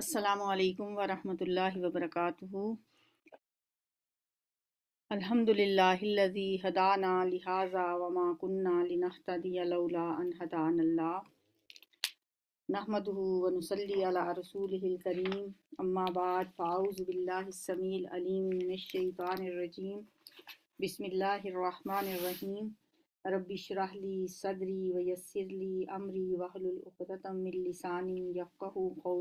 असलकम वरहमल वबरक अलहमदिल्लाजी हदाना लिहाजा वमा कुन्ना लिनहतदियला अन हदानल्ला रसूल करीम अम्माबाद फ़ाउज़बिल्लासमील अलीमशैबानरजीम बसमीम रबिशरहली सदरी वयसरली अमरी वहलतमिलसानी यफ़ू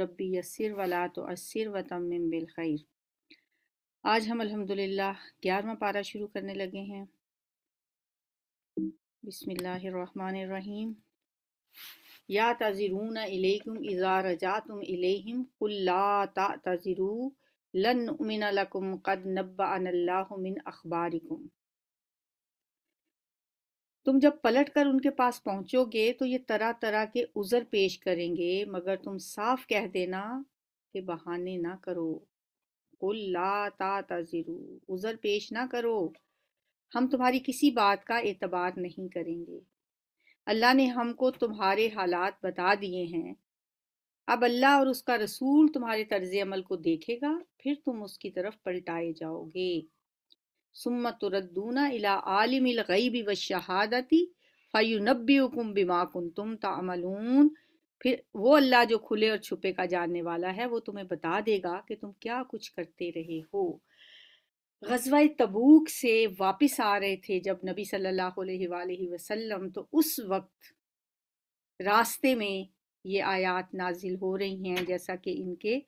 रब्बी यसर वला तो असर व तमिम बिलखैर आज हम अल्हम्दुलिल्लाह ग्यारहवा पारा शुरू करने लगे हैं बिसमीम या तज़रून इलेकुम इज़ा रजातुम इलेहिम कुल्ला तज़रू लन उमिन लकुम कद नब्बा अनल्लाह मिन अखबारिकुम तुम जब पलट कर उनके पास पहुंचोगे तो ये तरह तरह के उज़र पेश करेंगे मगर तुम साफ कह देना कि बहाने ना करो ला ता उज़र पेश ना करो हम तुम्हारी किसी बात का एतबार नहीं करेंगे अल्लाह ने हमको तुम्हारे हालात बता दिए हैं अब अल्लाह और उसका रसूल तुम्हारे तर्ज अमल को देखेगा फिर तुम उसकी तरफ पलटाए जाओगे सुम तुरद्दूना इला आलिमिल गईबी व शहादती फ़युनबीकुम बिमा कुन फिर वो अल्लाह जो खुले और छुपे का जानने वाला है वो तुम्हें बता देगा कि तुम क्या कुछ करते रहे हो गजवा तबूक से वापस आ रहे थे जब नबी सल्लल्लाहु अलैहि वसल्लम तो उस वक्त रास्ते में ये आयात नाजिल हो रही हैं जैसा कि इनके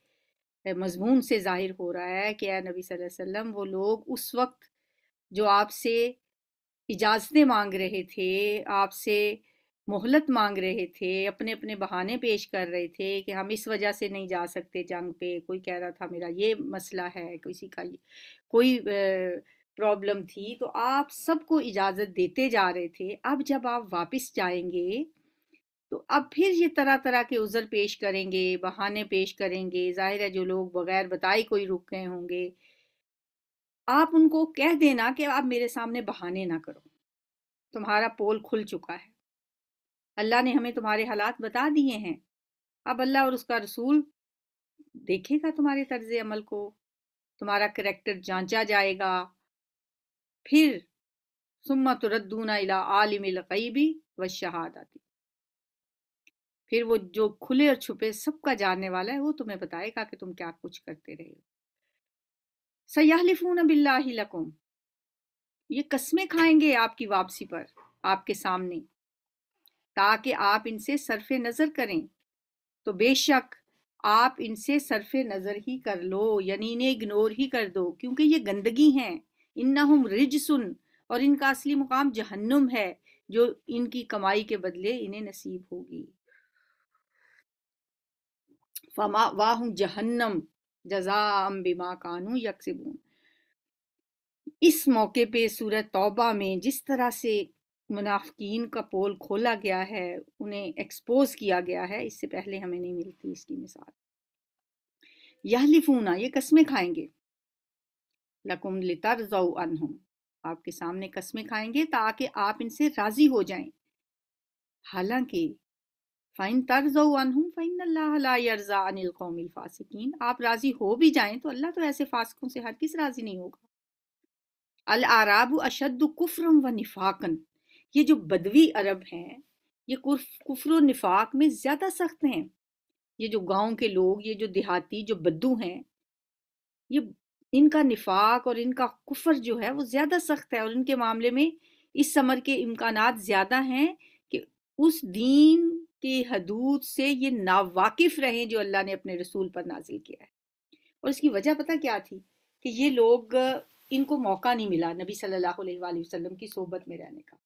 मजमून से जाहिर हो रहा है कि नबी वसल्लम वो लोग उस वक्त जो आपसे इजाज़तें मांग रहे थे आपसे मोहलत मांग रहे थे अपने अपने बहाने पेश कर रहे थे कि हम इस वजह से नहीं जा सकते जंग पे कोई कह रहा था मेरा ये मसला है किसी का ये कोई प्रॉब्लम थी तो आप सबको इजाज़त देते जा रहे थे अब जब आप वापस जाएंगे तो अब फिर ये तरह तरह के उज़र पेश करेंगे बहाने पेश करेंगे जाहिर है जो लोग बगैर बताए कोई रुक गए होंगे आप उनको कह देना कि आप मेरे सामने बहाने ना करो तुम्हारा पोल खुल चुका है अल्लाह ने हमें तुम्हारे हालात बता दिए हैं अब अल्लाह और उसका रसूल देखेगा तुम्हारे तर्ज अमल को तुम्हारा करेक्टर जांचा जाएगा फिर सुम्मा तुरद्दूना इला आलिम गईबी व शहादती फिर वो जो खुले और छुपे सबका जानने वाला है वो तुम्हें बताएगा कि तुम क्या कुछ करते रहे हो सयाहलिफून बिल्लाकुम ये कस्में खाएंगे आपकी वापसी पर आपके सामने ताकि आप इनसे सरफ नज़र करें तो बेशक आप इनसे सरफ नज़र ही कर लो यानी इन्हें इग्नोर ही कर दो क्योंकि ये गंदगी हैं न हम रिज सुन और इनका असली मुकाम जहन्नुम है जो इनकी कमाई के बदले इन्हें नसीब होगी वाह जहन्नम जजाम बिमा कानू यकसिबून इस मौके पे सूरत तौबा में जिस तरह से मुनाफिकीन का पोल खोला गया है उन्हें एक्सपोज किया गया है इससे पहले हमें नहीं मिलती इसकी मिसाल यह लिफूना ये कस्में खाएंगे लकुम लितर अनहुम आपके सामने कस्में खाएंगे ताकि आप इनसे राजी हो जाएं हालांकि फ़ाइन तर्ज फाइन अनिल फ़ासिकीन आप राज़ी हो भी जाएं तो अल्लाह तो ऐसे फासकों से हर किस राज़ी नहीं होगा अल आराब अशद कुफ्रम व निफाकन ये जो बदवी अरब हैं ये कुफर निफाक में ज़्यादा सख्त हैं ये जो गांव के लोग ये जो देहाती जो बद्दू हैं ये इनका निफाक और इनका कुफर जो है वो ज़्यादा सख्त है और इनके मामले में इस समर के इम्कान ज़्यादा हैं कि उस दीन की हदूद से ये नावाकिफ रहे जो अल्लाह ने अपने रसूल पर नाजिल किया है और इसकी वजह पता क्या थी कि ये लोग इनको मौका नहीं मिला नबी सल्लल्लाहु अलैहि वसल्लम की सोबत में रहने का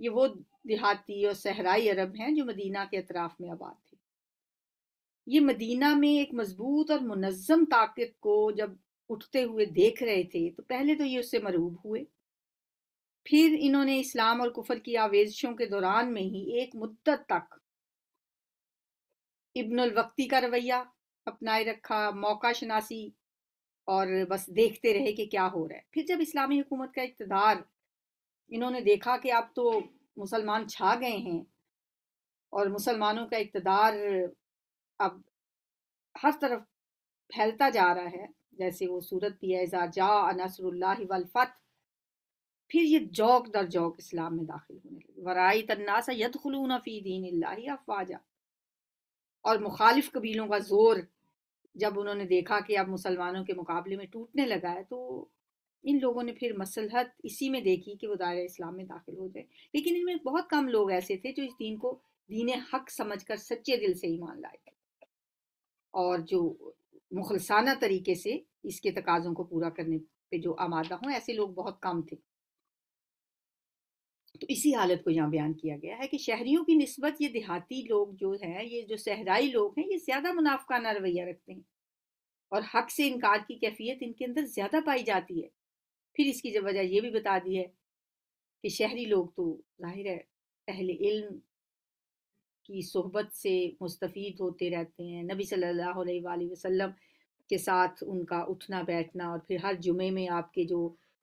ये वो देहाती और सहराई अरब हैं जो मदीना के अतराफ में आबाद थे ये मदीना में एक मजबूत और मुनज़म ताकत को जब उठते हुए देख रहे थे तो पहले तो ये उससे मरूब हुए फिर इन्होंने इस्लाम और कुफर की आवेजों के दौरान में ही एक मुद्दत तक इब्नुल वक्ती का रवैया अपनाए रखा मौका शनासी और बस देखते रहे कि क्या हो रहा है फिर जब इस्लामी हुकूमत का इकतदार इन्होंने देखा कि अब तो मुसलमान छा गए हैं और मुसलमानों का इकतदार अब हर तरफ फैलता जा रहा है जैसे वो सूरत भी है जा नसरुल्लाह वलफत फिर ये जौक दर जौक इस्लाम में दाखिल होने लगे वराई तन्नासा ख़लून फ़ी दीन अफवाजा और मुखालिफ कबीलों का ज़ोर जब उन्होंने देखा कि अब मुसलमानों के मुकाबले में टूटने लगा है तो इन लोगों ने फिर मसलहत इसी में देखी कि वो दायरा इस्लाम में दाखिल हो जाए लेकिन इनमें बहुत कम लोग ऐसे थे जो इस दीन को दीन हक समझ कर सच्चे दिल से ईमान लाए और जो मुखलसाना तरीके से इसके तकाजों को पूरा करने पे जो आमादा हों ऐसे लोग बहुत कम थे तो इसी हालत को यहाँ बयान किया गया है कि शहरियों की नस्बत ये देहाती लोग जो हैं ये जो सहराई लोग हैं ये ज़्यादा मुनाफाना रवैया रखते हैं और हक से इनकार की कैफियत इनके अंदर ज़्यादा पाई जाती है फिर इसकी जब वजह यह भी बता दी है कि शहरी लोग तो जाहिर है अहल इल्म की सोहबत से मुस्तफ़ होते रहते हैं नबी सल्लल्लाहु अलैहि वसल्लम के साथ उनका उठना बैठना और फिर हर जुमे में आपके जो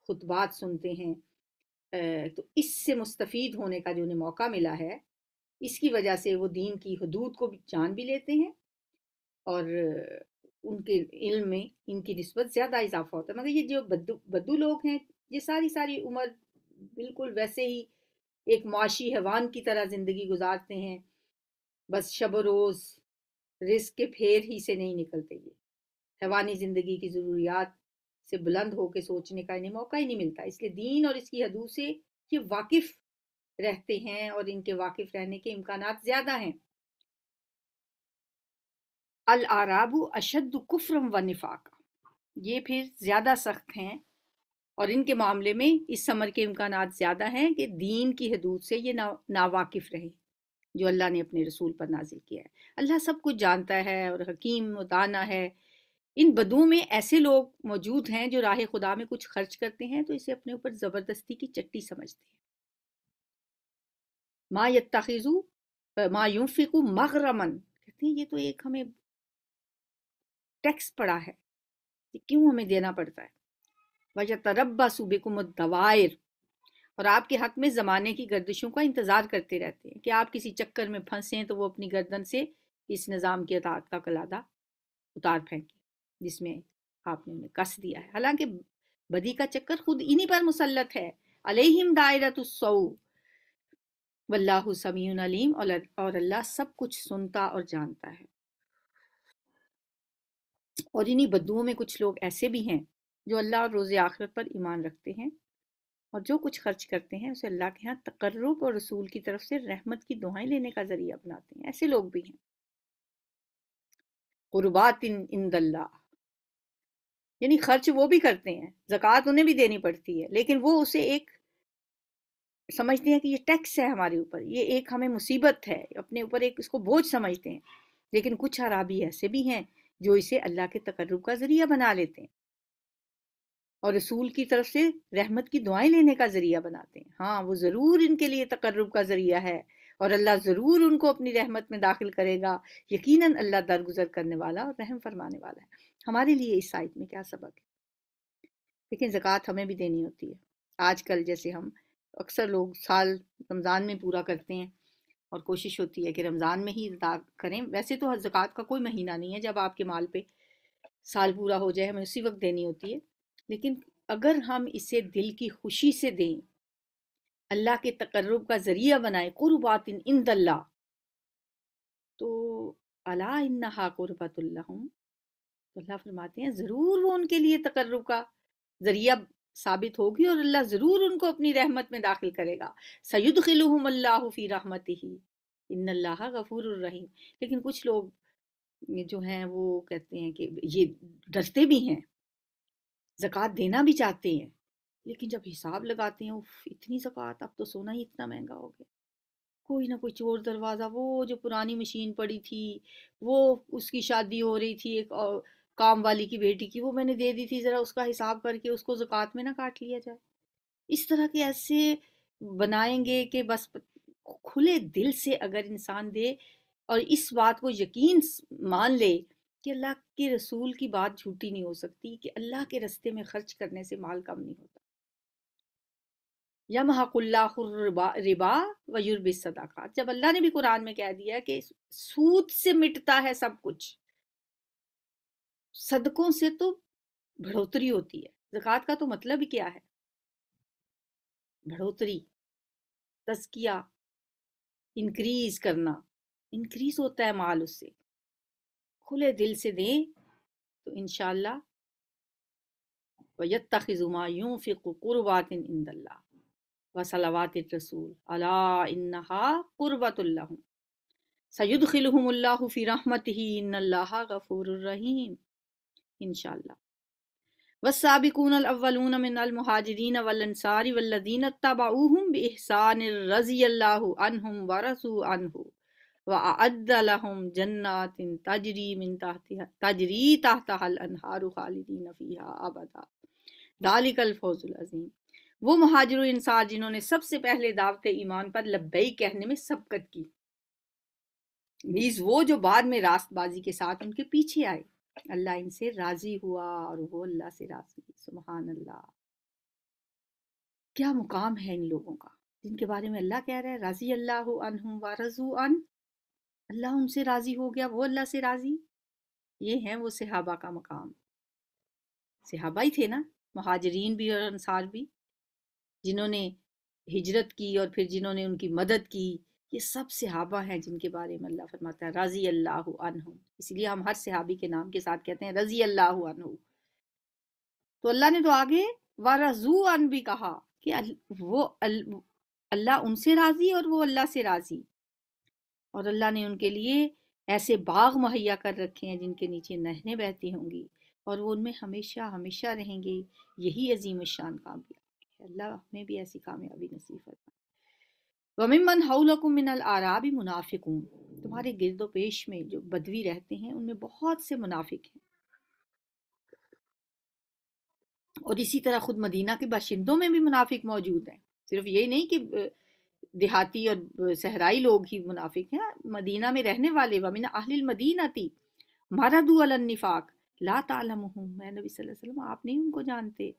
खुतबात सुनते हैं तो इससे मुस्तफ़ीद होने का जो उन्हें मौका मिला है इसकी वजह से वो दीन की हदूद को भी जान भी लेते हैं और उनके इल्म में इनकी नस्बत ज़्यादा इजाफा होता है मगर ये जो बद्दू बद्दू लोग हैं ये सारी सारी उम्र बिल्कुल वैसे ही एक माशी हैवान की तरह ज़िंदगी गुजारते हैं बस शब रोज़ रिस्क के फेर ही से नहीं निकलते ये हैवानी ज़िंदगी की ज़रूरियात से बुलंद होकर सोचने का इन्हें मौका ही नहीं मिलता इसलिए दीन और इसकी हदू से ये वाकिफ रहते हैं और इनके वाकिफ रहने के इम्कान ज्यादा हैं अल आराबू अशद कुफरम व निफाक ये फिर ज़्यादा सख्त हैं और इनके मामले में इस समर के इम्कान ज़्यादा हैं कि दीन की हदूद से ये ना नावाकिफ़ रहे जो अल्लाह ने अपने रसूल पर नाजिल किया है अल्लाह सब कुछ जानता है और हकीम दाना है इन बदुओं में ऐसे लोग मौजूद हैं जो राह खुदा में कुछ खर्च करते हैं तो इसे अपने ऊपर ज़बरदस्ती की चट्टी समझते हैं माँ यत्ताखिजू माँ यूफिकू मगरमन कहते हैं ये तो एक हमें टैक्स पड़ा है ये क्यों हमें देना पड़ता है वजह तरबा सूबे को मुद्दवायर और आपके हक में ज़माने की गर्दिशों का इंतज़ार करते रहते हैं कि आप किसी चक्कर में फंसे हैं तो वो अपनी गर्दन से इस निज़ाम की अतात का कलादा उतार फेंकें जिसमें आपने उन्हें कस दिया है हालांकि बदी का चक्कर खुद इन्हीं पर मुसलत है अलहिम दायरत वल्लाहु समीउन अलीम और अल्लाह सब कुछ सुनता और जानता है और इन्हीं बदुओं में कुछ लोग ऐसे भी हैं जो अल्लाह और रोज़ आखिरत पर ईमान रखते हैं और जो कुछ खर्च करते हैं उसे अल्लाह के यहाँ तकर्रब और रसूल की तरफ से रहमत की दुआएं लेने का जरिया अपनाते हैं ऐसे लोग भी हैं कुर्बात इन इंदल्ला यानी खर्च वो भी करते हैं जक़ात उन्हें भी देनी पड़ती है लेकिन वो उसे एक समझते हैं कि ये टैक्स है हमारे ऊपर ये एक हमें मुसीबत है अपने ऊपर एक इसको बोझ समझते हैं लेकिन कुछ अराबी ऐसे भी हैं जो इसे अल्लाह के तकर्रब का ज़रिया बना लेते हैं और रसूल की तरफ से रहमत की दुआएं लेने का ज़रिया बनाते हैं हाँ वो ज़रूर इनके लिए तकर्रब का ज़रिया है और अल्लाह ज़रूर उनको अपनी रहमत में दाखिल करेगा यकीनन अल्लाह दरगुजर करने वाला और रहम फरमाने वाला है हमारे लिए इस आयत में क्या सबक है लेकिन ज़क़़त हमें भी देनी होती है आजकल जैसे हम अक्सर लोग साल रमज़ान में पूरा करते हैं और कोशिश होती है कि रमज़ान में ही अदा करें वैसे तो ज़क़़त का कोई महीना नहीं है जब आपके माल पे साल पूरा हो जाए हमें उसी वक्त देनी होती है लेकिन अगर हम इसे दिल की खुशी से दें अल्लाह के तकर्रब का ज़रिया बनाएं क़ुरबात इंदल्ला तो अला इन्ना हा तो अल्लाह फरमाते हैं ज़रूर वो उनके लिए तकर्रब का ज़रिया साबित होगी और अल्लाह ज़रूर उनको अपनी रहमत में दाखिल करेगा सैद खिलफी रहमत ही इन अल्लाह गफूर रहीम लेकिन कुछ लोग जो हैं वो कहते हैं कि ये डरते भी हैं ज़क़़त देना भी चाहते हैं लेकिन जब हिसाब लगाते हैं उफ इतनी जक़ात अब तो सोना ही इतना महंगा हो गया कोई ना कोई चोर दरवाज़ा वो जो पुरानी मशीन पड़ी थी वो उसकी शादी हो रही थी एक और काम वाली की बेटी की वो मैंने दे दी थी ज़रा उसका हिसाब करके उसको जुकात में ना काट लिया जाए इस तरह के ऐसे बनाएंगे कि बस खुले दिल से अगर इंसान दे और इस बात को यकीन मान ले कि अल्लाह के रसूल की बात झूठी नहीं हो सकती कि अल्लाह के रस्ते में खर्च करने से माल कम नहीं होता यम हकुल्लाबा रिबा वयुर्ब सदाकत जब अल्लाह ने भी कुरान में कह दिया कि सूद से मिटता है सब कुछ सदकों से तो बढ़ोतरी होती है जक़ात का तो मतलब ही क्या है बढ़ोतरी तस्किया इंक्रीज करना इंक्रीज होता है माल उससे खुले दिल से दें तो इनशाला वयतखुमा यूँ इंदल्ला रसूल अला सयुद खिलहमल्ला ही इन गफ़ूर रहीम इनशाला वसाबिकून अव्वलून मिन बिहसान रजी अल्लाह अनहुम अनहु लहुम तजरी मिन तहतिहा तजरी खालिदीन फीहा अबदा अजीम वो जिन्होंने सबसे पहले दावत ईमान पर लबई कहने में सबकत की वो जो बाद में रास्तबाजी के साथ उनके पीछे आए अल्लाह इनसे राज़ी हुआ और वो अल्लाह से राज़ी सुबहान अल्लाह क्या मुकाम है इन लोगों का जिनके बारे में अल्लाह कह रहा है राज़ी अल्लाह हूँ वारजू अन अल्लाह उनसे राज़ी हो गया वो अल्लाह से राज़ी ये हैं वो सहाबा का मकाम सहाबा ही थे ना महाजरीन भी और अंसार भी जिन्होंने हिजरत की और फिर जिन्होंने उनकी मदद की ये सब सिहाबा हैं जिनके बारे में अल्लाह फरमाता है रज़ी अल्लाह अनहु इसलिए हम हर सहाबी के नाम के साथ कहते हैं रज़ी अल्लाह अनहु तो अल्लाह ने तो आगे व रजू अन भी कहा कि वो अल्लाह उनसे राज़ी और वो अल्लाह से राज़ी और अल्लाह ने उनके लिए ऐसे बाग मुहैया कर रखे हैं जिनके नीचे नहरें बहती होंगी और वो उनमें हमेशा हमेशा रहेंगे यही अजीम शान कामयाबी है अल्लाह हमें भी ऐसी कामयाबी नसीब फरमा वमिमन हौलकुम मिनल आराबी मुनाफिकून तुम्हारे गिरदो पेश में जो बदवी रहते हैं उनमें बहुत से मुनाफिक हैं और इसी तरह खुद मदीना के बाशिंदों में भी मुनाफिक मौजूद हैं सिर्फ ये नहीं कि देहाती और सहराई लोग ही मुनाफिक हैं मदीना में रहने वाले वमिन अहलिल मदीनाती मारदू अलनिफाक ला तालम हूँ मैं नबी वसल्लम आप नहीं उनको जानते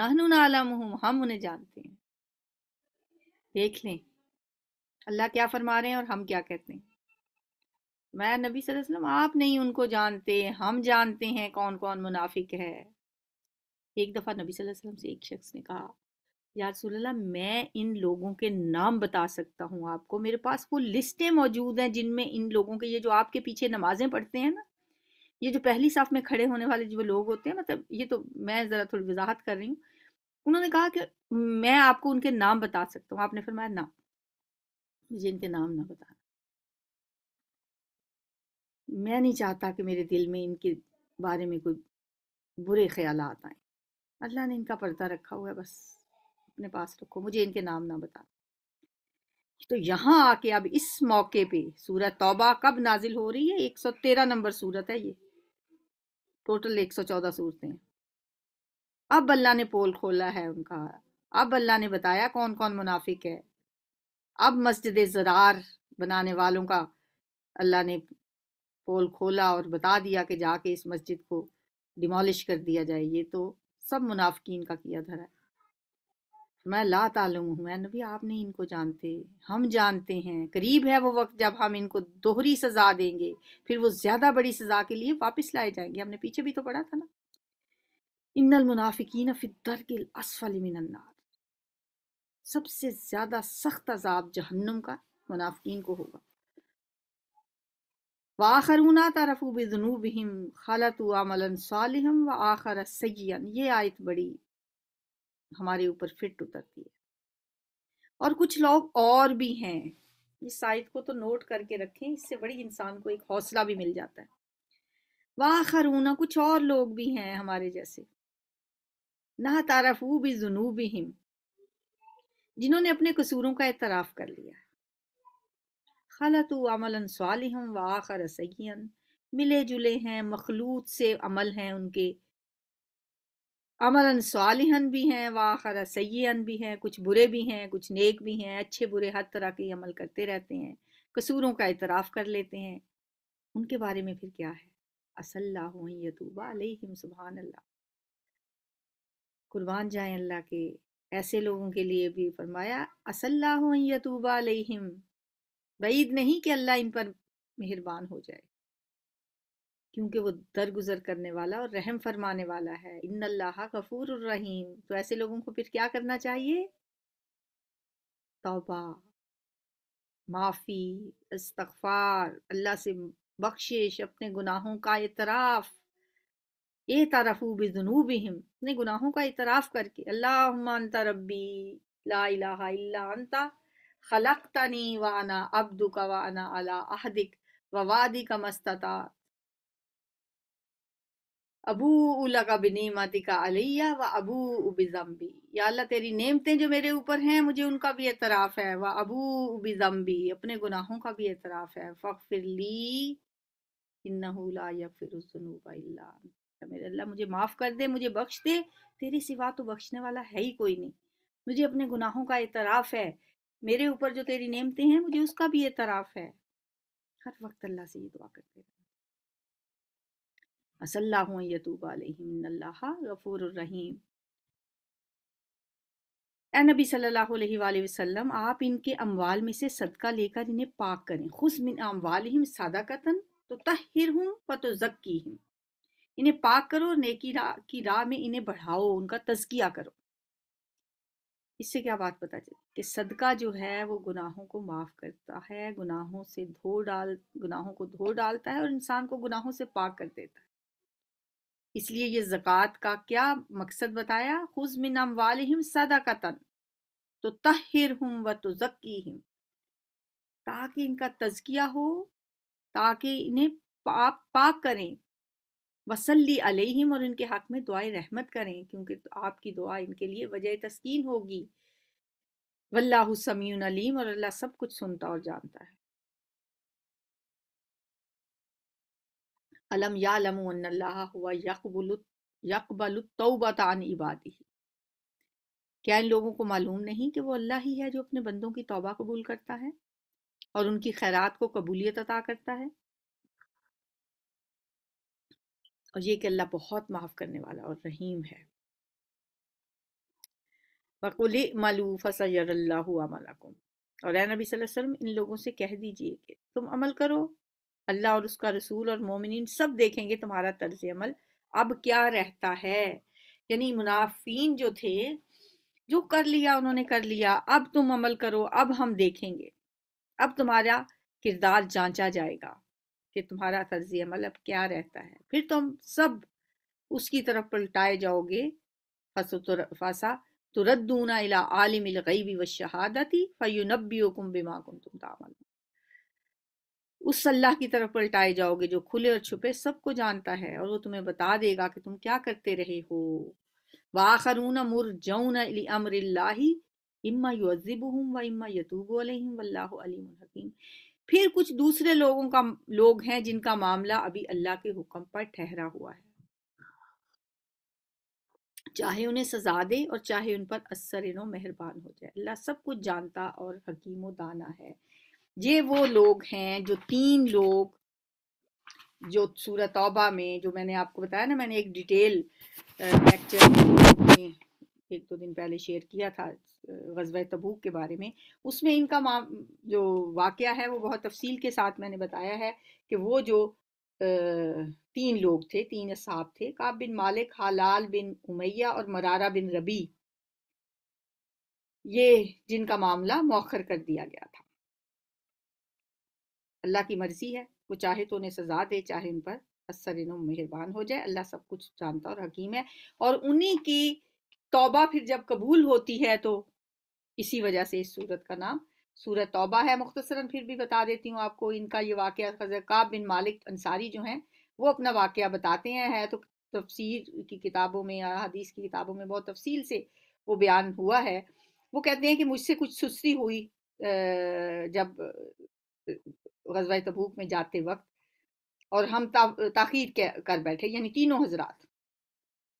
नाहनु नालम हूँ हम उन्हें जानते हैं देख लें अल्लाह क्या फरमा रहे हैं और हम क्या कहते हैं मैं नबी वसल्लम आप नहीं उनको जानते हम जानते हैं कौन कौन मुनाफिक है एक दफ़ा नबी वसल्लम से एक शख्स ने कहा या रसोल्ला मैं इन लोगों के नाम बता सकता हूँ आपको मेरे पास वो लिस्टें मौजूद हैं जिनमें इन लोगों के ये जो आपके पीछे नमाजें पढ़ते हैं ना ये जो पहली साफ में खड़े होने वाले जो लोग होते हैं मतलब ये तो मैं ज़रा थोड़ी वजाहत कर रही हूँ उन्होंने कहा कि मैं आपको उनके नाम बता सकता हूँ आपने फरमाया ना मुझे इनके नाम ना बताना मैं नहीं चाहता कि मेरे दिल में इनके बारे में कोई बुरे ख्याल आए अल्लाह ने इनका पर्दा रखा हुआ है बस अपने पास रखो मुझे इनके नाम ना बता तो यहाँ आके अब इस मौके पे सूरत तौबा कब नाजिल हो रही है एक सौ तेरह नंबर सूरत है ये टोटल एक सौ चौदह सूरतें हैं अब अल्लाह ने पोल खोला है उनका अब अल्लाह ने बताया कौन कौन मुनाफिक है अब मस्जिद जरार बनाने वालों का अल्लाह ने पोल खोला और बता दिया कि जाके इस मस्जिद को डिमोलिश कर दिया जाए ये तो सब मुनाफिकीन का किया धरा है मैं ला तालुम हूँ मैं नबी आप नहीं इनको जानते हम जानते हैं करीब है वो वक्त जब हम इनको दोहरी सजा देंगे फिर वो ज्यादा बड़ी सजा के लिए वापस लाए जाएंगे हमने पीछे भी तो पढ़ा था ना इन मुनाफिकीन दर के असफल मिनन्नार सबसे ज़्यादा सख्त अजाब जहन्नुम का मुनाफिन को होगा व आखरूना तरफ़ बिजनूबहम खालत अमलन सालहम व आखर सैन ये आयत बड़ी हमारे ऊपर फिट उतरती है और कुछ लोग और भी हैं इस आयत को तो नोट करके रखें इससे बड़ी इंसान को एक हौसला भी मिल जाता है वाह खरूना कुछ और लोग भी हैं हमारे जैसे ना तारफू भी जुनूब हिम जिन्होंने अपने कसूरों का एतराफ़ कर लिया खलत अमलन हम व आखर सैन मिले जुले हैं मखलूत से अमल हैं उनके अमलन सालहन भी हैं व आखर सैन भी हैं कुछ बुरे भी हैं कुछ नेक भी हैं अच्छे बुरे हर तरह के अमल करते रहते हैं कसूरों का एतराफ़ कर लेते हैं उनके बारे में फिर क्या है असल्लातूबा अलहिम सुबहान अल्लाह कुर्बान अल्लाह के ऐसे लोगों के लिए भी फरमाया असल्लातूबा अलहिम बईद नहीं कि अल्लाह इन पर मेहरबान हो जाए क्योंकि वो दरगुजर करने वाला और रहम फरमाने वाला है इन अल्लाह गफूर रहीम तो ऐसे लोगों को फिर क्या करना चाहिए तौबा माफ़ी इस्तफार अल्लाह से बख्शिश अपने गुनाहों का इतराफ़ ए तरफ़ू हिम अपने गुनाहों का इतराफ़ करके अल्लाह रबी ला इलाहा इल्ला अंता तनी वाना अब्दुक वाना अला अहदिक ववादी का मस्तता अबू उलका बिनीमती का अलिया व अबू उबिजम्बी या अल्लाह तेरी नेमतें जो मेरे ऊपर हैं मुझे उनका भी एतराफ़ है व अबू उबिजम्बी अपने गुनाहों का भी एतराफ़ है फ़िर ली इन्ना ला या फिर था मेरे अल्लाह मुझे माफ़ कर दे मुझे बख्श दे तेरे सिवा तो बख्शने वाला है ही कोई नहीं मुझे अपने गुनाहों का एतराफ़ है मेरे ऊपर जो तेरी नेमतें हैं मुझे उसका भी एतराफ़ है हर वक्त अल्लाह से ये दुआ करते रहे असल्लाह नबी सल्लल्लाहु अलैहि आप इनके अमवाल में से सदका लेकर इन्हें पाक करें खुश मिन अमवाल सादा कतन तो तहिर हूँ फ़तो जक्की हूँ इन्हें पाक करो नेकी रा, की राह में इन्हें बढ़ाओ उनका तजकिया करो इससे क्या बात पता चली कि सदका जो है वो गुनाहों को माफ़ करता है गुनाहों से धो डाल गुनाहों को धो डालता है और इंसान को गुनाहों से पाक कर देता है इसलिए ये जक़ात का क्या मकसद बताया खुज मिन का तन तो तहिर हम व तो हिम ताकि इनका तजकिया हो ताकि इन्हें पाप पाक करें वसल्ली अलैहिम और इनके हक में दुआ रहमत करें क्योंकि आपकी दुआ इनके लिए वजह तस्कीन होगी वल्लाह अलीम और अल्लाह सब कुछ सुनता और जानता है अलम या इबादी क्या इन लोगों को मालूम नहीं कि वो अल्लाह ही है जो अपने बंदों की तौबा कबूल करता है और उनकी खैरात को कबूलियत अता करता है और ये कि अल्लाह बहुत माफ़ करने वाला और रहीम है बकुल मलू फ़सरल्लाकुम और नबी वसल्लम इन लोगों से कह दीजिए कि तुम अमल करो अल्लाह और उसका रसूल और मोमिन सब देखेंगे तुम्हारा तर्ज अमल अब क्या रहता है यानी मुनाफीन जो थे जो कर लिया उन्होंने कर लिया अब तुम अमल करो अब हम देखेंगे अब तुम्हारा किरदार जांचा जाएगा कि तुम्हारा तर्ज अमल अब क्या रहता है फिर तुम सब उसकी तरफ पलटाए जाओगे फसा तुरदूना इला आलिम गईबी व शहादती बिमा कुम तुम तामल उस की तरफ पलटाए जाओगे जो खुले और छुपे सबको जानता है और वो तुम्हें बता देगा कि तुम क्या करते रहे हो वाखरून मुरजौन अमर इम्मा व इम्मा यतूब अलहम फिर कुछ दूसरे लोगों का लोग हैं जिनका मामला अभी अल्लाह के हुक्म पर ठहरा हुआ है चाहे उन्हें सजा दे और चाहे उन पर असर इनो मेहरबान हो जाए अल्लाह सब कुछ जानता और हकीम दाना है ये वो लोग हैं जो तीन लोग जो सूरत तौबा में जो मैंने आपको बताया ना मैंने एक डिटेल लेक्चर में एक दो दिन पहले शेयर किया था गजब तबूक के बारे में उसमें इनका जो वाक़ है वो बहुत तफसील के साथ मैंने बताया है कि वो जो तीन लोग थे तीन असाब थे काब बिन मालिक हालाल बिन उमैया और मरारा बिन रबी ये जिनका मामला मौखर कर दिया गया था अल्लाह की मर्जी है वो चाहे तो उन्हें सजा दे चाहे उन पर असर मेहरबान हो जाए अल्लाह सब कुछ जानता और हकीम है और उन्हीं की तौबा फिर जब कबूल होती है तो इसी वजह से इस सूरत का नाम सूरत तौबा है मुख्तसरा फिर भी बता देती हूँ आपको इनका ये वाक़ खजरकाब बिन मालिक अंसारी जो हैं वो अपना वाक़ बताते हैं है तो तफसीर की किताबों में या हदीस की किताबों में बहुत तफसील से वो बयान हुआ है वो कहते हैं कि मुझसे कुछ सुस्ती हुई जब गजवा तबूक में जाते वक्त और हम ताखीर कर बैठे यानी तीनों हजरात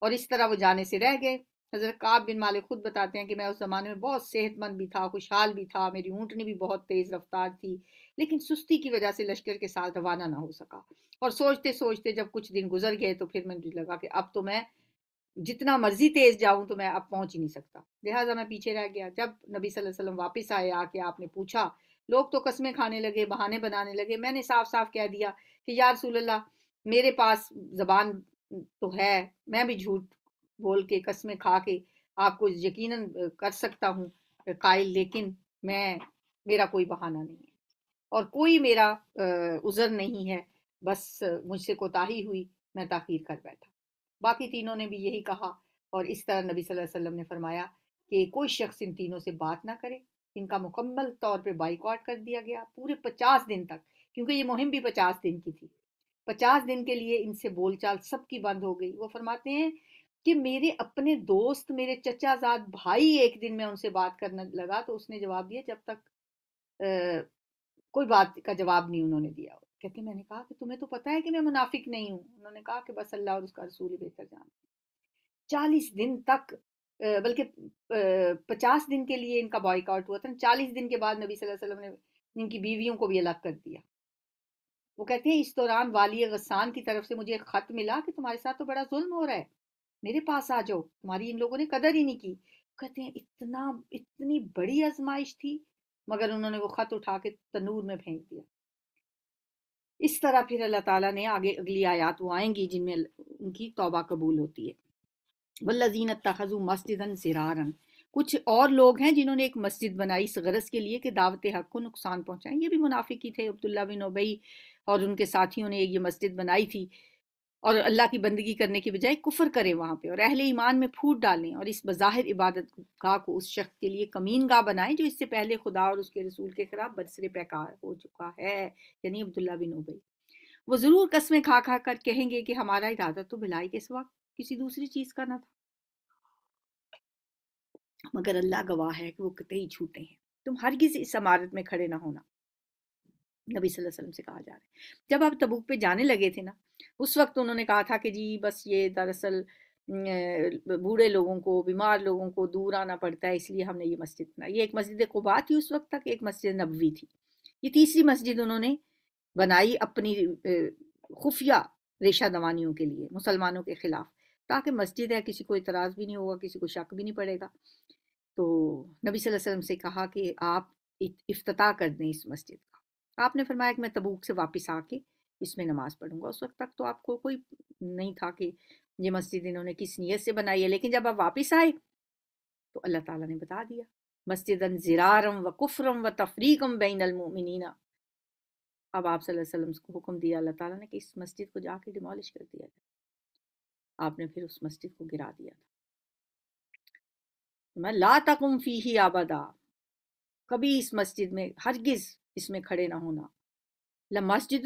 और इस तरह वो जाने से रह गए हज़रत काब बिन मालिक खुद बताते हैं कि मैं उस ज़माने में बहुत सेहतमंद भी था खुशहाल भी था मेरी ऊँटनी भी बहुत तेज़ रफ्तार थी लेकिन सुस्ती की वजह से लश्कर के साथ रवाना ना हो सका और सोचते सोचते जब कुछ दिन गुजर गए तो फिर मुझे लगा कि अब तो मैं जितना मर्जी तेज जाऊं तो मैं अब पहुंच ही नहीं सकता लिहाजा मैं पीछे रह गया जब नबी सल्लल्लाहु अलैहि वसल्लम वापस आए आके आपने पूछा लोग तो कस्में खाने लगे बहाने बनाने लगे मैंने साफ साफ कह दिया कि यार सूल्ला मेरे पास जबान तो है मैं भी झूठ बोल के कसमें खा के आपको यकीनन कर सकता हूँ कायल लेकिन मैं मेरा कोई बहाना नहीं है और कोई मेरा उज़र नहीं है बस मुझसे कोताही हुई मैं ताखिर कर बैठा बाकी तीनों ने भी यही कहा और इस तरह नबी सल्लल्लाहु अलैहि वसल्लम ने फरमाया कि कोई शख्स इन तीनों से बात ना करे इनका मुकम्मल तौर पे बाइकआउट कर दिया गया पूरे पचास दिन तक क्योंकि ये मुहिम भी पचास दिन की थी पचास दिन के लिए इनसे बोलचाल सबकी बंद हो गई वो फरमाते हैं कि मेरे अपने दोस्त मेरे चचाजाद भाई एक दिन मैं उनसे बात करने लगा तो उसने जवाब दिया जब तक आ, कोई बात का जवाब नहीं उन्होंने दिया कहते मैंने कहा कि तुम्हें तो पता है कि मैं मुनाफिक नहीं हूँ उन्होंने कहा कि बस अल्लाह और उसका रसूल बेहतर जानते चालीस दिन तक बल्कि पचास दिन के लिए इनका बॉयकआउट हुआ था चालीस दिन के बाद नबी सल्लल्लाहु अलैहि वसल्लम ने इनकी बीवियों को भी अलग कर दिया वो कहते हैं इस दौरान वाली गस्सान की तरफ से मुझे एक ख़त मिला कि तुम्हारे साथ तो बड़ा जुल्म हो रहा है मेरे पास आ जाओ तुम्हारी इन लोगों ने कदर ही नहीं की कहते हैं इतना इतनी बड़ी आजमाइश थी मगर उन्होंने वो खत उठा के तनूर में फेंक दिया इस तरह फिर अल्लाह ताला ने आगे अगली आयात वो आएंगी जिनमें उनकी तौबा कबूल होती है वल्लजीन तखजू मस्जिदन सिरारन कुछ और लोग हैं जिन्होंने एक मस्जिद बनाई इस गरज के लिए कि दावत हक को नुकसान पहुंचाएं ये भी मुनाफिक ही थे अब्दुल्ला बिन ओबई और उनके साथियों ने ये मस्जिद बनाई थी और अल्लाह की बंदगी करने के बजाय कुफर करें वहाँ पे और अहले ईमान में फूट डालें और इस बज़ाहिर इबादत गाह को उस शख्स के लिए कमीन गाह बनाएं जो इससे पहले खुदा और उसके रसूल के खिलाफ बदसरे पैकार हो चुका है यानी अब्दुल्ला बिन उबई वो ज़रूर कस्में खा खा कर कहेंगे कि हमारा इरादा तो भिलाई के सिवा किसी दूसरी चीज़ का ना था मगर अल्लाह गवाह है कि वो कतई झूठे हैं तुम हर किसी इस इमारत में खड़े ना होना नबी वसल्लम से कहा जा रहा है जब आप तबूक पे जाने लगे थे ना उस वक्त उन्होंने कहा था कि जी बस ये दरअसल बूढ़े लोगों को बीमार लोगों को दूर आना पड़ता है इसलिए हमने ये मस्जिद बनाई ये एक मस्जिद कुबा थी उस वक्त तक एक मस्जिद नबवी थी ये तीसरी मस्जिद उन्होंने बनाई अपनी खुफिया रेशा दवानियों के लिए मुसलमानों के ख़िलाफ़ ताकि मस्जिद है किसी को इतराज़ भी नहीं होगा किसी को शक भी नहीं पड़ेगा तो नबी वसल्लम से कहा कि आप इफ्तः कर दें इस मस्जिद का आपने फरमाया कि मैं तबूक से वापस आके इसमें नमाज़ पढ़ूंगा उस वक्त तक तो आपको कोई नहीं था कि ये मस्जिद इन्होंने किस नीयत से बनाई है लेकिन जब आप वापस आए तो अल्लाह ताला ने बता दिया मस्जिद ज़रारम व कुफरम व तफरीकम बैन अब आप सल्लल्लाहु अलैहि वसल्लम को हुक्म दिया अल्लाह ताला ने कि इस मस्जिद को जाके डिमोलिश कर दिया जाए आपने फिर उस मस्जिद को गिरा दिया था मैं ला तकुम फी ही आबादा कभी इस मस्जिद में हरगिज़ इसमें खड़े ना होना ल मस्जिद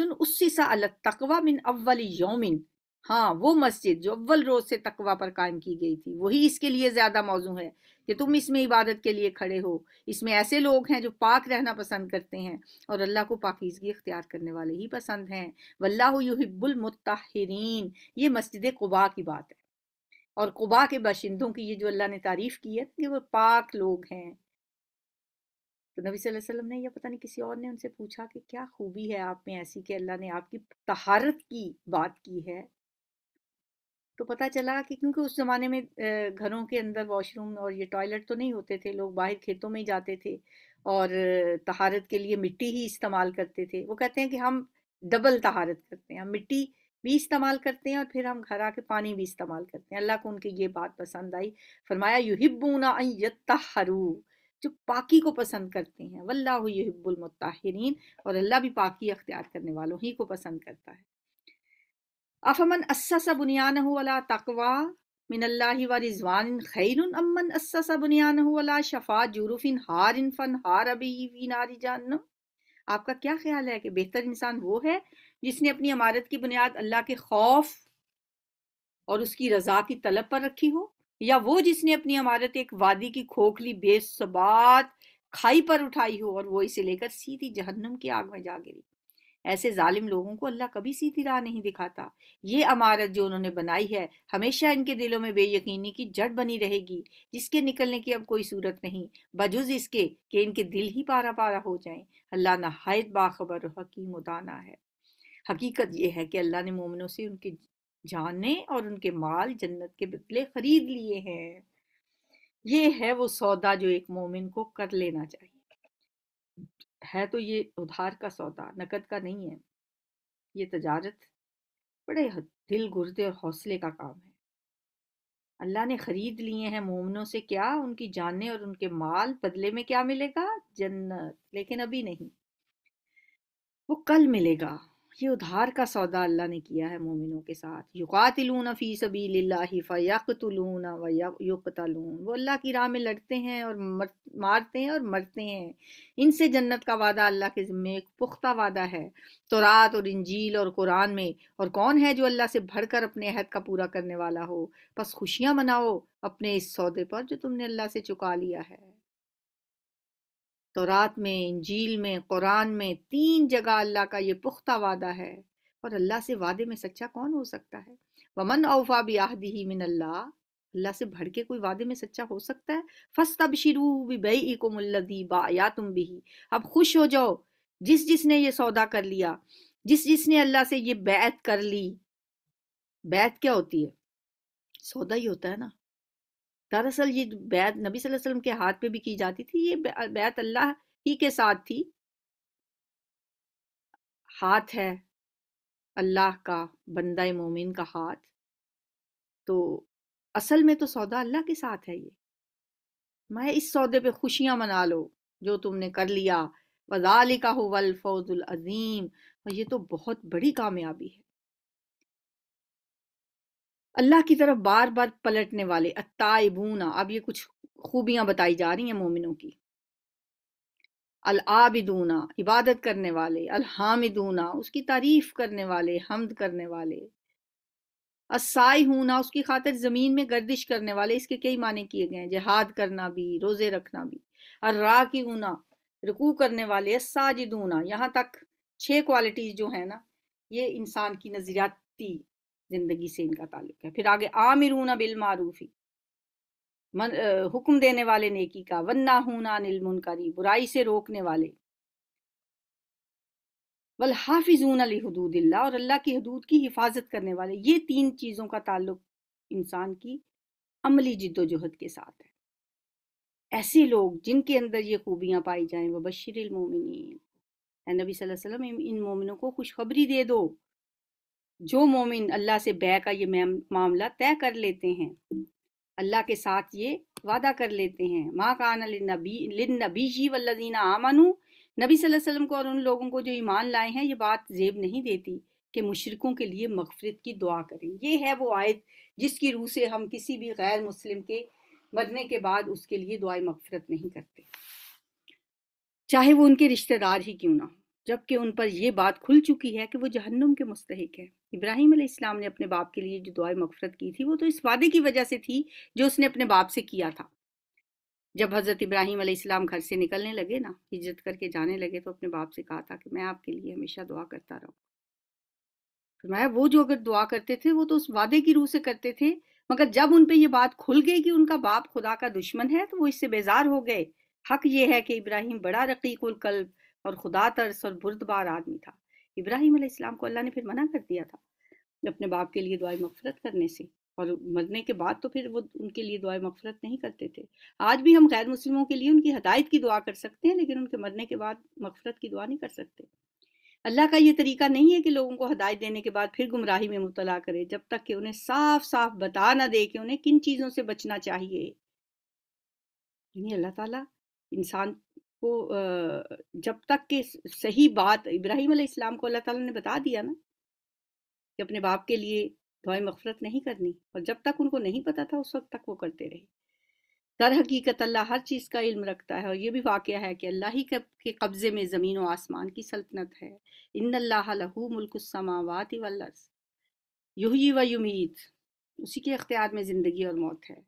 सा अलग तकवा मिन अव्वल यौमिन हाँ वो मस्जिद जो अव्वल रोज से तकवा पर कायम की गई थी वही इसके लिए ज्यादा मौजू है कि तुम इसमें इबादत के लिए खड़े हो इसमें ऐसे लोग हैं जो पाक रहना पसंद करते हैं और अल्लाह को पाकिजगी अख्तियार करने वाले ही पसंद हैं वल्लाहबुलमतरीन ये मस्जिद कुबा की बात है और कुबा के बाशिंदों की ये जो अल्लाह ने तारीफ की है कि वो पाक लोग हैं तो नबी वसल्लम ने या पता नहीं किसी और ने उनसे पूछा कि क्या खूबी है आप में ऐसी कि अल्लाह ने आपकी तहारत की बात की है तो पता चला कि क्योंकि उस ज़माने में घरों के अंदर वॉशरूम और ये टॉयलेट तो नहीं होते थे लोग बाहर खेतों में ही जाते थे और तहारत के लिए मिट्टी ही इस्तेमाल करते थे वो कहते हैं कि हम डबल तहारत करते हैं हम मिट्टी भी इस्तेमाल करते हैं और फिर हम घर आके पानी भी इस्तेमाल करते हैं अल्लाह को उनकी ये बात पसंद आई फरमाया युहिबूना तहरू जो पाकी को पसंद करते हैं वल्लाबुलमताहरीन और अल्लाह भी पाकी अख्तियार करने वालों ही को पसंद करता है अफमन असा बुनियान वाला तकवा मिनल्ला व रिजवान खैर अमन असा बुनियान वाला शफा जुरूफिन हार इन फन हार अभी नारी जानम आपका क्या ख्याल है कि बेहतर इंसान वो है जिसने अपनी इमारत की बुनियाद अल्लाह के खौफ और उसकी रजा की तलब पर रखी हो या वो जिसने अपनी इमारत एक वादी की खोखली बेसबात खाई पर उठाई हो और वो इसे लेकर सीधी जहन्नम की आग में जा गिरी ऐसे जालिम लोगों को अल्लाह कभी सीधी राह नहीं दिखाता ये अमारत जो उन्होंने बनाई है हमेशा इनके दिलों में बेयकीनी की जड़ बनी रहेगी जिसके निकलने की अब कोई सूरत नहीं बजुज इसके कि इनके दिल ही पारा पारा हो जाएं अल्लाह नहायत बाखबर हकीम उदाना है हकीकत यह है कि अल्लाह ने मोमिनों से उनके जाने और उनके माल जन्नत के बदले खरीद लिए हैं ये है वो सौदा जो एक मोमिन को कर लेना चाहिए है तो ये उधार का सौदा नकद का नहीं है ये तजारत बड़े दिल गुर्दे और हौसले का काम है अल्लाह ने खरीद लिए हैं मोमिनों से क्या उनकी जाने और उनके माल बदले में क्या मिलेगा जन्नत लेकिन अभी नहीं वो कल मिलेगा ये उधार का सौदा अल्लाह ने किया है मोमिनों के साथ युकातिलून फ़ी सबी व वयुकतलून वो अल्लाह की राह में लड़ते हैं और मर, मारते हैं और मरते हैं इनसे जन्नत का वादा अल्लाह के ज़िम्मे एक पुख्ता वादा है तो रात और इंजील और कुरान में और कौन है जो अल्लाह से भरकर अपने अहद का पूरा करने वाला हो बस खुशियाँ मनाओ अपने इस सौदे पर जो तुमने अल्लाह से चुका लिया है तौरात तो में इंजील में कुरान में तीन जगह अल्लाह का ये पुख्ता वादा है और अल्लाह से वादे में सच्चा कौन हो सकता है वमन अवफा भी आहदी ही मिन अल्लाह अल्लाह से भड़के के कोई वादे में सच्चा हो सकता है फस्त अब शिरू भी बई को मुल्लदी बा या तुम भी अब खुश हो जाओ जिस जिसने ये सौदा कर लिया जिस जिसने अल्लाह से ये बैत कर ली बैत क्या होती है सौदा ही होता है ना दरअसल ये बैत नबी वसल्लम के हाथ पे भी की जाती थी ये बैत अल्लाह ही के साथ थी हाथ है अल्लाह का बंदा मोमिन का हाथ तो असल में तो सौदा अल्लाह के साथ है ये मैं इस सौदे पे खुशियां मना लो जो तुमने कर लिया वजालिका वल फौजुल अजीम और ये तो बहुत बड़ी कामयाबी है अल्लाह की तरफ बार बार पलटने वाले अताइबूना अब ये कुछ खूबियां बताई जा रही हैं मोमिनों की अल आबिदूना इबादत करने वाले अल हामिदूना उसकी तारीफ करने वाले हमद करने वाले असाई होना उसकी खातिर ज़मीन में गर्दिश करने वाले इसके कई माने किए गए हैं जहाद करना भी रोज़े रखना भी रा की ऊना रुकू करने वाले असाजिदूना यहाँ तक छः क्वालिटीज़ जो है ना ये इंसान की नज़रियाती जिंदगी से इनका ताल्लुक है फिर आगे आमिरून बिल मारूफी हुक्म देने वाले नेकी का वन्ना हूना निलमुनकारी बुराई से रोकने वाले वल हाफिजून अली हदूदिल्ला और अल्लाह की हदूद की हिफाजत करने वाले ये तीन चीज़ों का ताल्लुक इंसान की अमली जिद्दोजहद के साथ है ऐसे लोग जिनके अंदर ये खूबियाँ पाई जाए वह बशर मोमिन नबी वसल्लम इन मोमिनों को खुशखबरी दे दो जो मोमिन अल्लाह से बै का ये मामला तय कर लेते हैं अल्लाह के साथ ये वादा कर लेते हैं माँ कान नबी नबी जी वल्लना आमनु नबी वसल्लम को और उन लोगों को जो ईमान लाए हैं ये बात जेब नहीं देती कि मुशरकों के लिए मगफरत की दुआ करें ये है वो आयत जिसकी रूह से हम किसी भी गैर मुस्लिम के मरने के बाद उसके लिए दुआ मगफरत नहीं करते चाहे वो उनके रिश्तेदार ही क्यों ना हो जबकि उन पर यह बात खुल चुकी है कि वो जहन्नुम के मुस्तक है इब्राहिम अलैहिस्सलाम ने अपने बाप के लिए जो दुआ मगफरत की थी वो तो इस वादे की वजह से थी जो उसने अपने बाप से किया था जब हज़रत इब्राहिम अलैहिस्सलाम घर से निकलने लगे ना हिजरत करके जाने लगे तो अपने बाप से कहा था कि मैं आपके लिए हमेशा दुआ करता रहूँ मैं वो जो अगर दुआ करते थे वो तो उस वादे की रूह से करते थे मगर जब उन पर यह बात खुल गई कि उनका बाप खुदा का दुश्मन है तो वो इससे बेजार हो गए हक ये है कि इब्राहिम बड़ा रकीकुल कल्ब और खुदा तरस और बुरदबार आदमी था इब्राहिम अलैहिस्सलाम को अल्लाह ने फिर मना कर दिया था अपने बाप के लिए दुआ मफ़रत करने से और मरने के बाद तो फिर वो उनके लिए दुआ मफ़रत नहीं करते थे आज भी हम गैर मुस्लिमों के लिए उनकी हदायत की दुआ कर सकते हैं लेकिन उनके मरने के बाद मफ़रत की दुआ नहीं कर सकते अल्लाह का ये तरीका नहीं है कि लोगों को हदायत देने के बाद फिर गुमराही में मुतला करे जब तक कि उन्हें साफ साफ बता ना दे कि उन्हें किन चीज़ों से बचना चाहिए यानी अल्लाह ताला इंसान को जब तक के सही बात इब्राहिम इस्लाम को अल्लाह ताला ने बता दिया ना कि अपने बाप के लिए दुआई मफरत नहीं करनी और जब तक उनको नहीं पता था उस वक्त तक वो करते रहे दर हकीकत अल्लाह हर चीज़ का इल्म रखता है और ये भी वाक़ है कि अल्लाह ही के कब्ज़े में ज़मीन व आसमान की सल्तनत है इन अल्लाह लहू मुल्कसमावात वल्लस युही व युमीद उसी के अख्तियार में ज़िंदगी और मौत है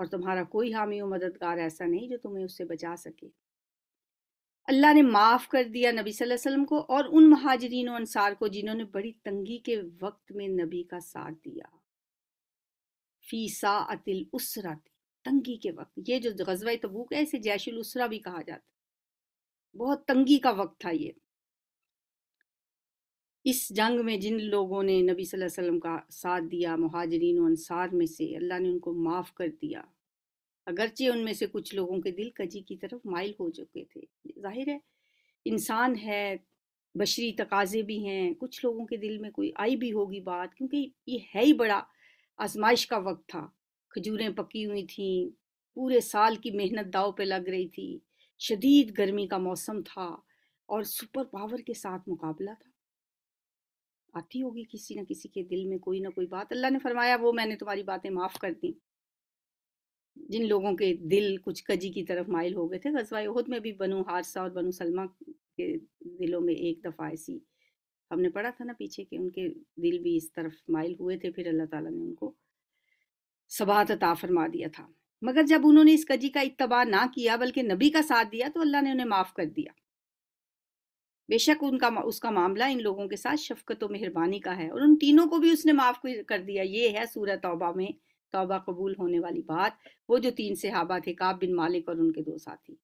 और तुम्हारा कोई हामी व मददगार ऐसा नहीं जो तुम्हें उससे बचा सके अल्लाह ने माफ़ कर दिया नबी सल्लल्लाहु अलैहि वसल्लम को और उन महाजरीन और को जिन्होंने बड़ी तंगी के वक्त में नबी का साथ दिया फीसा अतिल उसरा तंगी के वक्त ये जो गजवा तबूक है इसे जैशुल उसरा भी कहा जाता बहुत तंगी का वक्त था ये इस जंग में जिन लोगों ने नबी सल्लल्लाहु अलैहि वसल्लम का साथ दिया महाजरीन और में से अल्लाह ने उनको माफ़ कर दिया अगरचे उनमें से कुछ लोगों के दिल कजी की तरफ माइल हो चुके थे जाहिर है इंसान है बशरी तकाजे भी हैं कुछ लोगों के दिल में कोई आई भी होगी बात क्योंकि ये है ही बड़ा आजमाइश का वक्त था खजूरें पकी हुई थीं पूरे साल की मेहनत दाव पे लग रही थी शदीद गर्मी का मौसम था और सुपर पावर के साथ मुकाबला था आती होगी किसी न किसी के दिल में कोई ना कोई बात अल्लाह ने फरमाया वो मैंने तुम्हारी बातें माफ़ कर दी जिन लोगों के दिल कुछ कजी की तरफ माइल हो गए थे गजवाई उहद में भी बनु हादसा और बनु सलमा के दिलों में एक दफ़ा ऐसी हमने पढ़ा था ना पीछे कि उनके दिल भी इस तरफ माइल हुए थे फिर अल्लाह ताला ने उनको सबात अता फरमा दिया था मगर जब उन्होंने इस कजी का इतबा ना किया बल्कि नबी का साथ दिया तो अल्लाह ने उन्हें माफ़ कर दिया बेशक उनका उसका मामला इन लोगों के साथ शफकत व मेहरबानी का है और उन तीनों को भी उसने माफ़ कर दिया ये है सूरत तौबा में तौबा कबूल होने वाली बात वो जो तीन सहाबा थे काब बिन मालिक और उनके दो साथी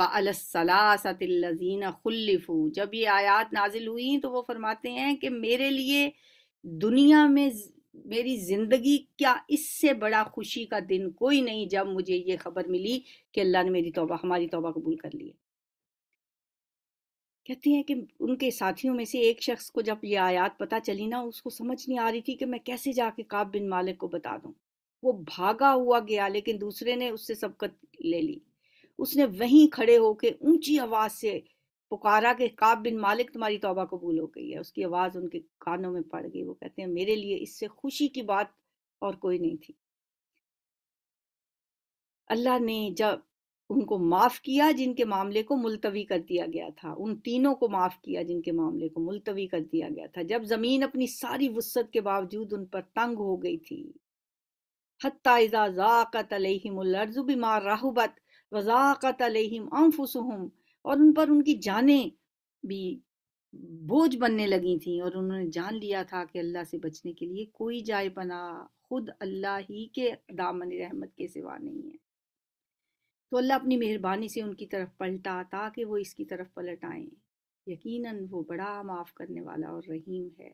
वालसलासतल्लजीन खुल्लफू जब ये आयात नाजिल हुई तो वो फरमाते हैं कि मेरे लिए दुनिया में मेरी जिंदगी क्या इससे बड़ा खुशी का दिन कोई नहीं जब मुझे ये खबर मिली कि अल्लाह ने मेरी तोबा हमारी तोबा कबूल कर ली कहती हैं कि उनके साथियों में से एक शख्स को जब ये आयत पता चली ना उसको समझ नहीं आ रही थी कि मैं कैसे जाके काब बिन मालिक को बता दूं वो भागा हुआ गया लेकिन दूसरे ने उससे सबकत ले ली उसने वहीं खड़े होके ऊंची आवाज से पुकारा कि काब बिन मालिक तुम्हारी तौबा कबूल हो गई है उसकी आवाज़ उनके कानों में पड़ गई वो कहते हैं मेरे लिए इससे खुशी की बात और कोई नहीं थी अल्लाह ने जब उनको माफ किया जिनके मामले को मुलतवी कर दिया गया था उन तीनों को माफ किया जिनके मामले को मुलतवी कर दिया गया था जब जमीन अपनी सारी वसत के बावजूद उन पर तंग हो गई थी राहुबत वजाकत अलहिम अम्फुसहम और उन पर उनकी जाने भी बोझ बनने लगी थी और उन्होंने जान लिया था कि अल्लाह से बचने के लिए कोई जाए पना खुद अल्लाह ही के दामन रहमत के सिवा नहीं है तो अल्लाह अपनी मेहरबानी से उनकी तरफ पलटा ताकि वो इसकी तरफ पलट आए यकीनन वो बड़ा माफ़ करने वाला और रहीम है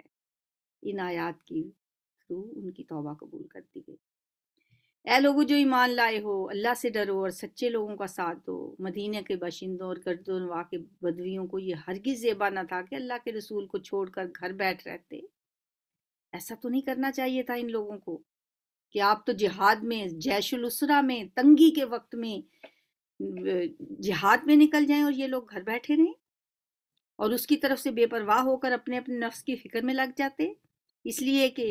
इन आयात की थ्रू उनकी तोबा कबूल कर दी गई ए लोगों जो ईमान लाए हो अल्लाह से डरो और सच्चे लोगों का साथ दो मदीना के बाशिंदों और गर्दों के बदवियों को ये हरगिज जेबा ना था कि अल्लाह के रसूल को छोड़कर घर बैठ रहते ऐसा तो नहीं करना चाहिए था इन लोगों को कि आप तो जिहाद में जैशुल उसरा में तंगी के वक्त में जिहाद में निकल जाएं और ये लोग घर बैठे रहें और उसकी तरफ से बेपरवाह होकर अपने अपने नफ्स की फिक्र में लग जाते इसलिए कि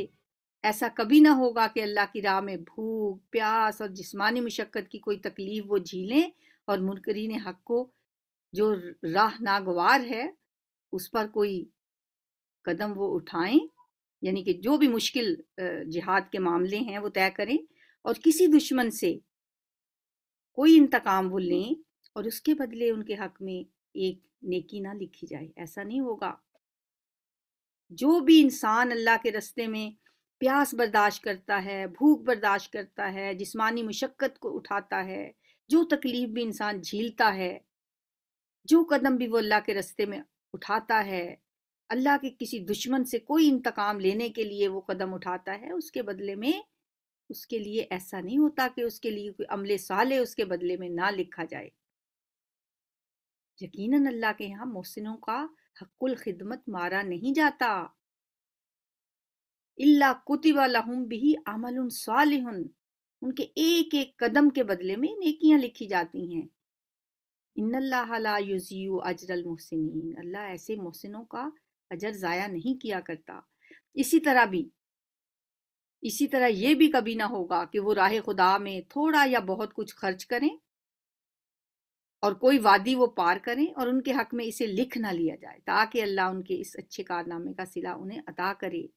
ऐसा कभी ना होगा कि अल्लाह की राह में भूख प्यास और जिस्मानी मशक्क़त की कोई तकलीफ वो झीलें और मुनकरीन हक को जो राह नागवार है उस पर कोई कदम वो उठाएं यानी कि जो भी मुश्किल जिहाद के मामले हैं वो तय करें और किसी दुश्मन से कोई इंतकाम वो लें और उसके बदले उनके हक में एक नेकी ना लिखी जाए ऐसा नहीं होगा जो भी इंसान अल्लाह के रस्ते में प्यास बर्दाश्त करता है भूख बर्दाश्त करता है जिस्मानी मुशक्क़त को उठाता है जो तकलीफ भी इंसान झीलता है जो कदम भी वो अल्लाह के रस्ते में उठाता है अल्लाह के किसी दुश्मन से कोई इंतकाम लेने के लिए वो कदम उठाता है उसके बदले में उसके लिए ऐसा नहीं होता कि उसके लिए कोई अमले साले उसके बदले में ना लिखा जाए यकीनन अल्लाह के यहाँ मोहसिनों का हक्कुल खिदमत मारा नहीं जाता इल्ला कुतिबा लहुम भी अमल सालिहन उनके एक एक कदम के बदले में नेकियां लिखी जाती हैं इन अजरल मोहसिन अल्लाह ऐसे मोहसिनों का अजर जाया नहीं किया करता इसी तरह भी इसी तरह ये भी कभी ना होगा कि वो राह खुदा में थोड़ा या बहुत कुछ खर्च करें और कोई वादी वो पार करें और उनके हक में इसे लिख ना लिया जाए ताकि अल्लाह उनके इस अच्छे कारनामे का सिला उन्हें अदा करे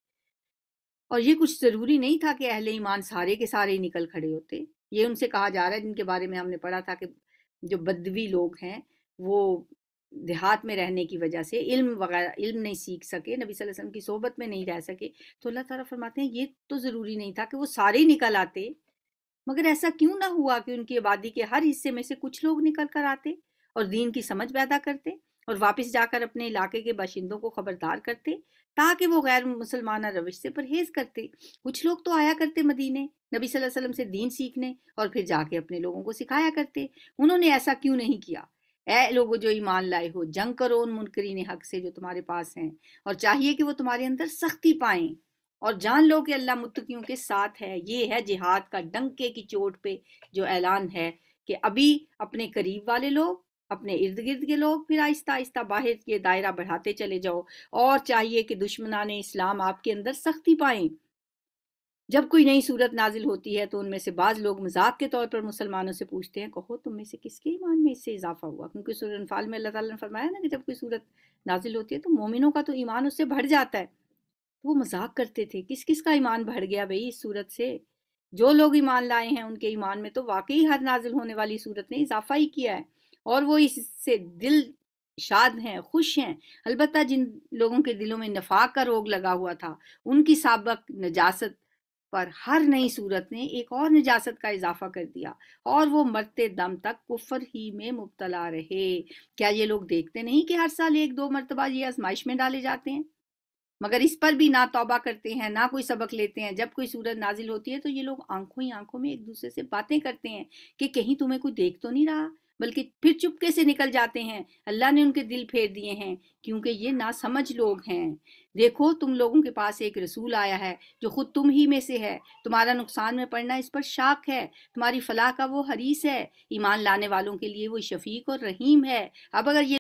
और ये कुछ ज़रूरी नहीं था कि अहले ईमान सारे के सारे ही निकल खड़े होते ये उनसे कहा जा रहा है जिनके बारे में हमने पढ़ा था कि जो बदवी लोग हैं वो देहात में रहने की वजह से इल्म वगैरह इल्म नहीं सीख सके नबी सल्लल्लाहु अलैहि वसल्लम की सोबत में नहीं रह सके तो अल्लाह ताला फरमाते हैं ये तो ज़रूरी नहीं था कि वो सारे ही निकल आते मगर ऐसा क्यों ना हुआ कि उनकी आबादी के हर हिस्से में से कुछ लोग निकल कर आते और दीन की समझ पैदा करते और वापस जाकर अपने इलाके के बाशिंदों को खबरदार करते ताकि वो गैर मुसलमाना रविश से परहेज करते कुछ लोग तो आया करते मदीने नबी सल्लल्लाहु अलैहि वसल्लम से दीन सीखने और फिर जाके अपने लोगों को सिखाया करते उन्होंने ऐसा क्यों नहीं किया ऐ लोगो जो ईमान लाए हो जंग करो उन मुनकरीन हक से जो तुम्हारे पास हैं और चाहिए कि वो तुम्हारे अंदर सख्ती पाएं और जान लो कि अल्लाह मुतकियों के साथ है ये है जिहाद का डंके की चोट पे जो ऐलान है कि अभी अपने करीब वाले लोग अपने इर्द गिर्द के लोग फिर आहिस्ता आहिस्ता बाहर के दायरा बढ़ाते चले जाओ और चाहिए कि दुश्मनान इस्लाम आपके अंदर सख्ती पाएं जब कोई नई सूरत नाजिल होती है तो उनमें से बाज लोग मजाक के तौर पर मुसलमानों से पूछते हैं कहो तुम में से किसके ईमान में इससे इजाफा हुआ क्योंकि सूरत में अल्लाह ताला ने फरमाया ना कि जब कोई सूरत नाजिल होती है तो मोमिनों का तो ईमान उससे बढ़ जाता है तो वो मजाक करते थे किस किस का ईमान बढ़ गया भाई इस सूरत से जो लोग ईमान लाए हैं उनके ईमान में तो वाकई हर नाजिल होने वाली सूरत ने इजाफा ही किया है और वो इससे दिल शाद हैं खुश हैं अलबत्ता जिन लोगों के दिलों में नफाक का रोग लगा हुआ था उनकी सबक नजासत पर हर नई सूरत ने एक और निजात का इजाफा कर दिया और वो मरते दम तक कुफर ही में मुबतला रहे क्या ये लोग देखते नहीं कि हर साल एक दो मरतबा ये आजमाइश में डाले जाते हैं मगर इस पर भी ना तौबा करते हैं ना कोई सबक लेते हैं जब कोई सूरत नाजिल होती है तो ये लोग आंखों ही आंखों में एक दूसरे से बातें करते हैं कि कहीं तुम्हें कोई देख तो नहीं रहा बल्कि फिर चुपके से निकल जाते हैं अल्लाह ने उनके दिल फेर दिए हैं क्योंकि ये ना समझ लोग हैं देखो तुम लोगों के पास एक रसूल आया है जो खुद तुम ही में से है तुम्हारा नुकसान में पड़ना इस पर शाक है तुम्हारी फलाह का वो हरीस है ईमान लाने वालों के लिए वो शफीक और रहीम है अब अगर ये